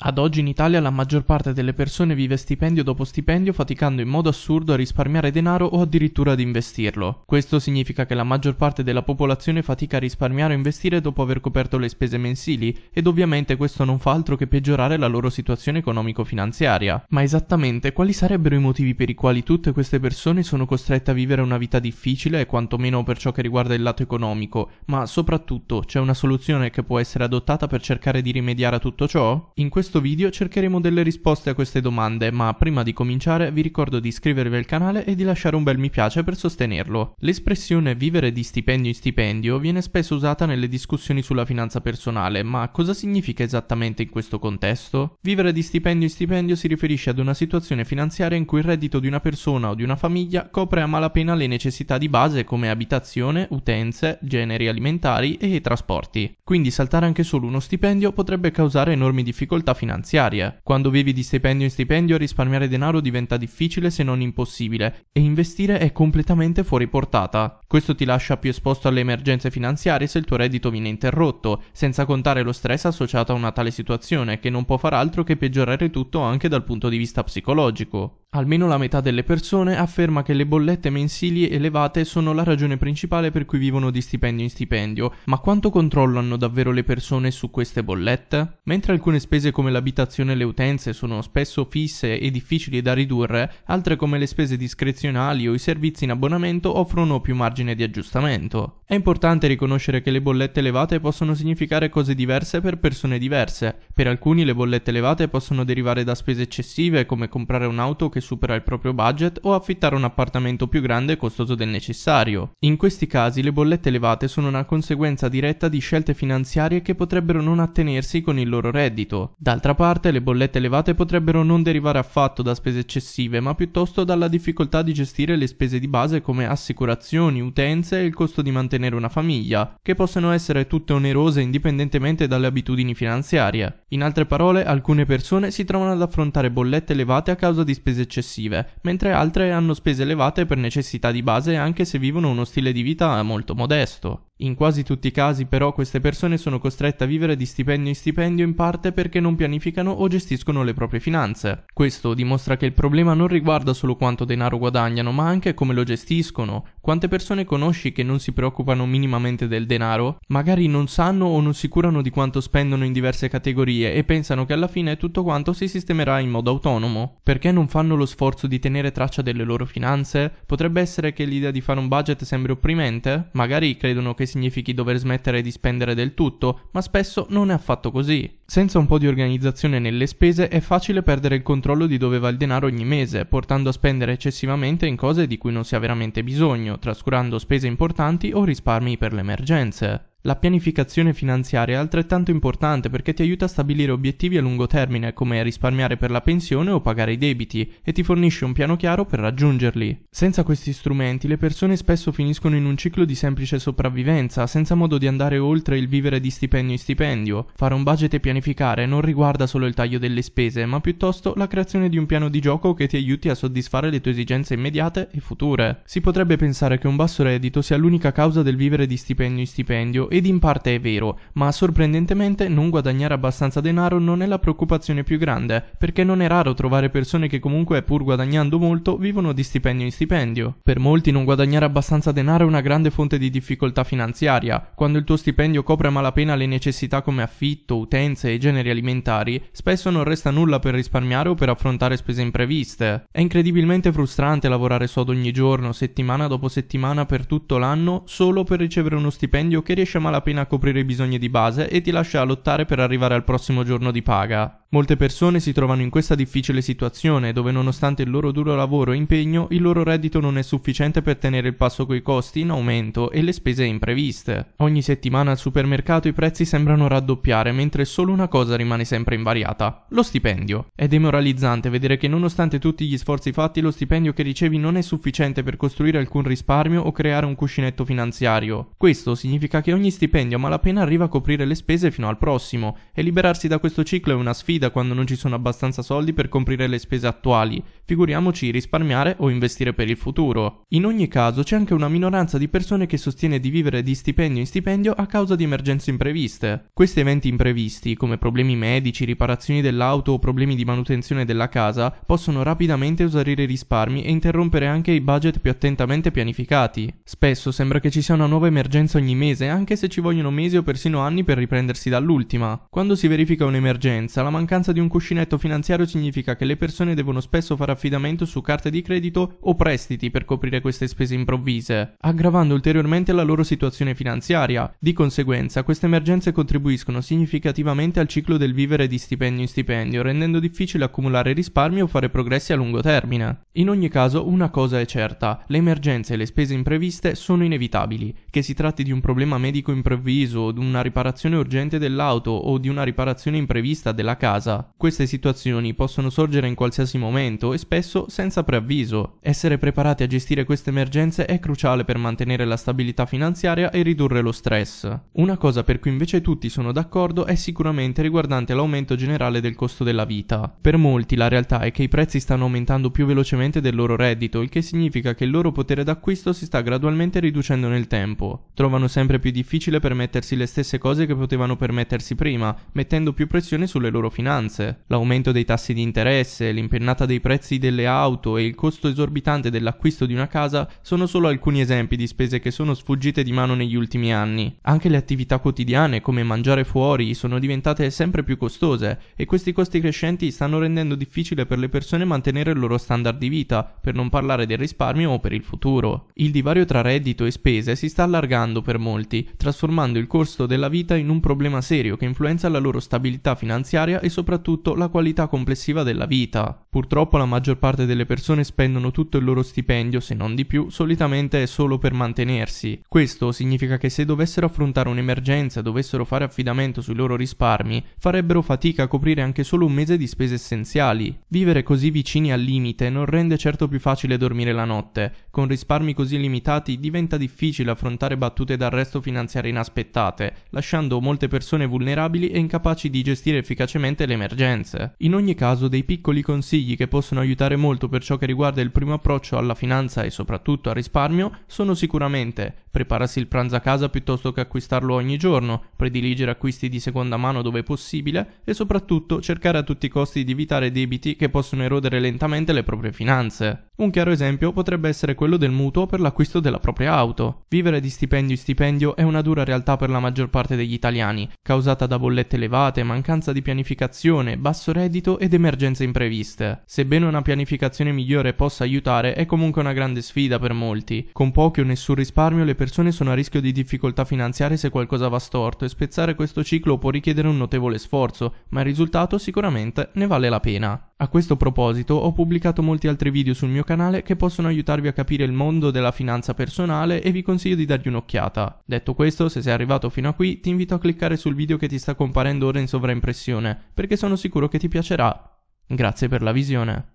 Ad oggi in Italia la maggior parte delle persone vive stipendio dopo stipendio faticando in modo assurdo a risparmiare denaro o addirittura ad investirlo. Questo significa che la maggior parte della popolazione fatica a risparmiare o investire dopo aver coperto le spese mensili ed ovviamente questo non fa altro che peggiorare la loro situazione economico-finanziaria. Ma esattamente quali sarebbero i motivi per i quali tutte queste persone sono costrette a vivere una vita difficile, e quantomeno per ciò che riguarda il lato economico, ma soprattutto c'è una soluzione che può essere adottata per cercare di rimediare a tutto ciò? In questo questo video cercheremo delle risposte a queste domande, ma prima di cominciare vi ricordo di iscrivervi al canale e di lasciare un bel mi piace per sostenerlo. L'espressione vivere di stipendio in stipendio viene spesso usata nelle discussioni sulla finanza personale, ma cosa significa esattamente in questo contesto? Vivere di stipendio in stipendio si riferisce ad una situazione finanziaria in cui il reddito di una persona o di una famiglia copre a malapena le necessità di base come abitazione, utenze, generi alimentari e trasporti. Quindi saltare anche solo uno stipendio potrebbe causare enormi difficoltà finanziarie. Quando vivi di stipendio in stipendio risparmiare denaro diventa difficile se non impossibile e investire è completamente fuori portata. Questo ti lascia più esposto alle emergenze finanziarie se il tuo reddito viene interrotto, senza contare lo stress associato a una tale situazione che non può far altro che peggiorare tutto anche dal punto di vista psicologico. Almeno la metà delle persone afferma che le bollette mensili elevate sono la ragione principale per cui vivono di stipendio in stipendio, ma quanto controllano davvero le persone su queste bollette? Mentre alcune spese come l'abitazione e le utenze sono spesso fisse e difficili da ridurre, altre come le spese discrezionali o i servizi in abbonamento offrono più margine di aggiustamento. È importante riconoscere che le bollette elevate possono significare cose diverse per persone diverse. Per alcuni le bollette elevate possono derivare da spese eccessive come comprare un'auto che che supera il proprio budget o affittare un appartamento più grande e costoso del necessario. In questi casi le bollette elevate sono una conseguenza diretta di scelte finanziarie che potrebbero non attenersi con il loro reddito. D'altra parte le bollette elevate potrebbero non derivare affatto da spese eccessive ma piuttosto dalla difficoltà di gestire le spese di base come assicurazioni, utenze e il costo di mantenere una famiglia, che possono essere tutte onerose indipendentemente dalle abitudini finanziarie. In altre parole alcune persone si trovano ad affrontare bollette elevate a causa di spese eccessive, mentre altre hanno spese elevate per necessità di base anche se vivono uno stile di vita molto modesto. In quasi tutti i casi però queste persone sono costrette a vivere di stipendio in stipendio in parte perché non pianificano o gestiscono le proprie finanze. Questo dimostra che il problema non riguarda solo quanto denaro guadagnano, ma anche come lo gestiscono. Quante persone conosci che non si preoccupano minimamente del denaro? Magari non sanno o non si curano di quanto spendono in diverse categorie e pensano che alla fine tutto quanto si sistemerà in modo autonomo. Perché non fanno lo sforzo di tenere traccia delle loro finanze? Potrebbe essere che l'idea di fare un budget sembri opprimente? Magari credono che significhi dover smettere di spendere del tutto, ma spesso non è affatto così. Senza un po' di organizzazione nelle spese è facile perdere il controllo di dove va il denaro ogni mese, portando a spendere eccessivamente in cose di cui non si ha veramente bisogno, trascurando spese importanti o risparmi per le emergenze. La pianificazione finanziaria è altrettanto importante perché ti aiuta a stabilire obiettivi a lungo termine come risparmiare per la pensione o pagare i debiti e ti fornisce un piano chiaro per raggiungerli. Senza questi strumenti le persone spesso finiscono in un ciclo di semplice sopravvivenza, senza modo di andare oltre il vivere di stipendio in stipendio. Fare un budget e pianificare pianificare non riguarda solo il taglio delle spese, ma piuttosto la creazione di un piano di gioco che ti aiuti a soddisfare le tue esigenze immediate e future. Si potrebbe pensare che un basso reddito sia l'unica causa del vivere di stipendio in stipendio, ed in parte è vero, ma sorprendentemente non guadagnare abbastanza denaro non è la preoccupazione più grande, perché non è raro trovare persone che comunque pur guadagnando molto vivono di stipendio in stipendio. Per molti non guadagnare abbastanza denaro è una grande fonte di difficoltà finanziaria, quando il tuo stipendio copre a malapena le necessità come affitto, utenze, spese e generi alimentari, spesso non resta nulla per risparmiare o per affrontare spese impreviste. È incredibilmente frustrante lavorare sodo ogni giorno, settimana dopo settimana per tutto l'anno, solo per ricevere uno stipendio che riesce a malapena a coprire i bisogni di base e ti lascia lottare per arrivare al prossimo giorno di paga. Molte persone si trovano in questa difficile situazione dove nonostante il loro duro lavoro e impegno il loro reddito non è sufficiente per tenere il passo coi costi in aumento e le spese impreviste. Ogni settimana al supermercato i prezzi sembrano raddoppiare mentre solo una cosa rimane sempre invariata, lo stipendio. È demoralizzante vedere che nonostante tutti gli sforzi fatti lo stipendio che ricevi non è sufficiente per costruire alcun risparmio o creare un cuscinetto finanziario. Questo significa che ogni stipendio a malapena arriva a coprire le spese fino al prossimo e liberarsi da questo ciclo è una sfida quando non ci sono abbastanza soldi per coprire le spese attuali, figuriamoci risparmiare o investire per il futuro. In ogni caso c'è anche una minoranza di persone che sostiene di vivere di stipendio in stipendio a causa di emergenze impreviste. Questi eventi imprevisti, come come problemi medici, riparazioni dell'auto o problemi di manutenzione della casa possono rapidamente usare i risparmi e interrompere anche i budget più attentamente pianificati. Spesso sembra che ci sia una nuova emergenza ogni mese, anche se ci vogliono mesi o persino anni per riprendersi dall'ultima. Quando si verifica un'emergenza, la mancanza di un cuscinetto finanziario significa che le persone devono spesso fare affidamento su carte di credito o prestiti per coprire queste spese improvvise, aggravando ulteriormente la loro situazione finanziaria. Di conseguenza, queste emergenze contribuiscono significativamente continuamente al ciclo del vivere di stipendio in stipendio, rendendo difficile accumulare risparmi o fare progressi a lungo termine. In ogni caso, una cosa è certa, le emergenze e le spese impreviste sono inevitabili, che si tratti di un problema medico improvviso, di una riparazione urgente dell'auto o di una riparazione imprevista della casa. Queste situazioni possono sorgere in qualsiasi momento e spesso senza preavviso. Essere preparati a gestire queste emergenze è cruciale per mantenere la stabilità finanziaria e ridurre lo stress. Una cosa per cui invece tutti sono d'accordo è sicuramente sicuramente riguardante l'aumento generale del costo della vita. Per molti la realtà è che i prezzi stanno aumentando più velocemente del loro reddito, il che significa che il loro potere d'acquisto si sta gradualmente riducendo nel tempo. Trovano sempre più difficile permettersi le stesse cose che potevano permettersi prima, mettendo più pressione sulle loro finanze. L'aumento dei tassi di interesse, l'impennata dei prezzi delle auto e il costo esorbitante dell'acquisto di una casa sono solo alcuni esempi di spese che sono sfuggite di mano negli ultimi anni. Anche le attività quotidiane come mangiare fuori sono diventate diventate sempre più costose e questi costi crescenti stanno rendendo difficile per le persone mantenere il loro standard di vita, per non parlare del risparmio o per il futuro. Il divario tra reddito e spese si sta allargando per molti, trasformando il costo della vita in un problema serio che influenza la loro stabilità finanziaria e soprattutto la qualità complessiva della vita. Purtroppo la maggior parte delle persone spendono tutto il loro stipendio, se non di più, solitamente solo per mantenersi. Questo significa che se dovessero affrontare un'emergenza dovessero fare affidamento sui loro risparmi, farebbero fatica a coprire anche solo un mese di spese essenziali. Vivere così vicini al limite non rende certo più facile dormire la notte. Con risparmi così limitati diventa difficile affrontare battute d'arresto finanziarie inaspettate, lasciando molte persone vulnerabili e incapaci di gestire efficacemente le emergenze. In ogni caso, dei piccoli consigli consigli che possono aiutare molto per ciò che riguarda il primo approccio alla finanza e soprattutto al risparmio sono sicuramente Prepararsi il pranzo a casa piuttosto che acquistarlo ogni giorno, prediligere acquisti di seconda mano dove possibile e soprattutto cercare a tutti i costi di evitare debiti che possono erodere lentamente le proprie finanze. Un chiaro esempio potrebbe essere quello del mutuo per l'acquisto della propria auto. Vivere di stipendio in stipendio è una dura realtà per la maggior parte degli italiani, causata da bollette elevate, mancanza di pianificazione, basso reddito ed emergenze impreviste. Sebbene una pianificazione migliore possa aiutare, è comunque una grande sfida per molti. Con pochi o nessun risparmio le persone persone sono a rischio di difficoltà finanziarie se qualcosa va storto e spezzare questo ciclo può richiedere un notevole sforzo, ma il risultato sicuramente ne vale la pena. A questo proposito ho pubblicato molti altri video sul mio canale che possono aiutarvi a capire il mondo della finanza personale e vi consiglio di dargli un'occhiata. Detto questo, se sei arrivato fino a qui, ti invito a cliccare sul video che ti sta comparendo ora in sovraimpressione, perché sono sicuro che ti piacerà. Grazie per la visione.